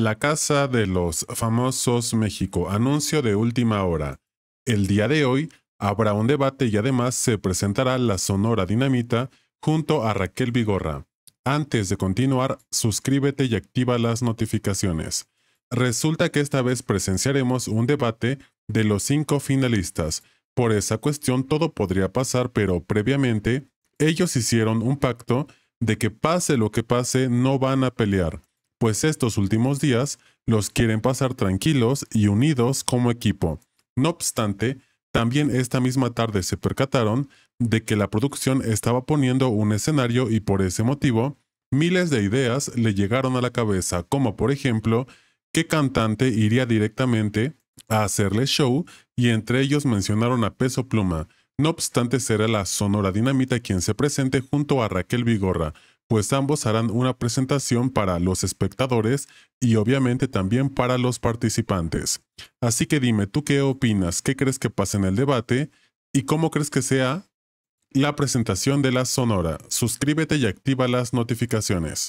La Casa de los Famosos México. Anuncio de última hora. El día de hoy habrá un debate y además se presentará la Sonora Dinamita junto a Raquel Vigorra. Antes de continuar, suscríbete y activa las notificaciones. Resulta que esta vez presenciaremos un debate de los cinco finalistas. Por esa cuestión todo podría pasar, pero previamente ellos hicieron un pacto de que pase lo que pase no van a pelear pues estos últimos días los quieren pasar tranquilos y unidos como equipo. No obstante, también esta misma tarde se percataron de que la producción estaba poniendo un escenario y por ese motivo, miles de ideas le llegaron a la cabeza, como por ejemplo, qué cantante iría directamente a hacerle show y entre ellos mencionaron a Peso Pluma, no obstante, será la Sonora Dinamita quien se presente junto a Raquel Vigorra, pues ambos harán una presentación para los espectadores y obviamente también para los participantes. Así que dime, ¿tú qué opinas? ¿Qué crees que pase en el debate? ¿Y cómo crees que sea la presentación de la Sonora? Suscríbete y activa las notificaciones.